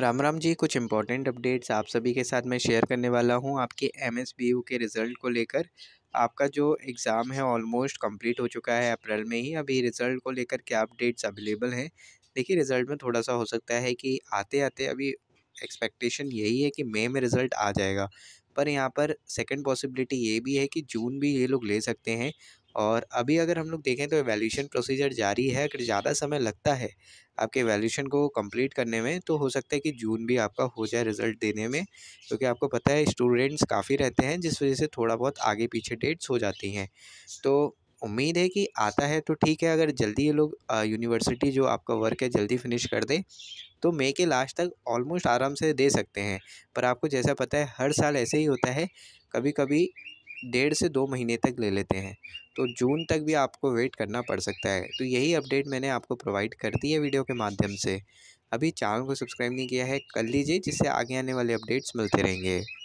राम राम जी कुछ important updates आप सभी के साथ मैं शेयर करने वाला हूं आपके एम के रिज़ल्ट को लेकर आपका जो एग्ज़ाम है ऑलमोस्ट कंप्लीट हो चुका है अप्रैल में ही अभी रिज़ल्ट को लेकर क्या अपडेट्स अवेलेबल हैं देखिए रिज़ल्ट में थोड़ा सा हो सकता है कि आते आते अभी एक्सपेक्टेशन यही है कि मई में रिज़ल्ट आ जाएगा पर यहाँ पर सेकंड पॉसिबिलिटी ये भी है कि जून भी ये लोग ले सकते हैं और अभी अगर हम लोग देखें तो एवेल्यूशन प्रोसीजर जारी है अगर ज़्यादा समय लगता है आपके एवेल्यूशन को कंप्लीट करने में तो हो सकता है कि जून भी आपका हो जाए रिज़ल्ट देने में क्योंकि तो आपको पता है स्टूडेंट्स काफ़ी रहते हैं जिस वजह से थोड़ा बहुत आगे पीछे डेट्स हो जाती हैं तो उम्मीद है कि आता है तो ठीक है अगर जल्दी ये लोग यूनिवर्सिटी जो आपका वर्क है जल्दी फिनिश कर दे तो मे के लास्ट तक ऑलमोस्ट आराम से दे सकते हैं पर आपको जैसा पता है हर साल ऐसे ही होता है कभी कभी डेढ़ से दो महीने तक ले लेते हैं तो जून तक भी आपको वेट करना पड़ सकता है तो यही अपडेट मैंने आपको प्रोवाइड कर दी है वीडियो के माध्यम से अभी चैनल को सब्सक्राइब नहीं किया है कर लीजिए जिससे आगे आने वाले अपडेट्स मिलते रहेंगे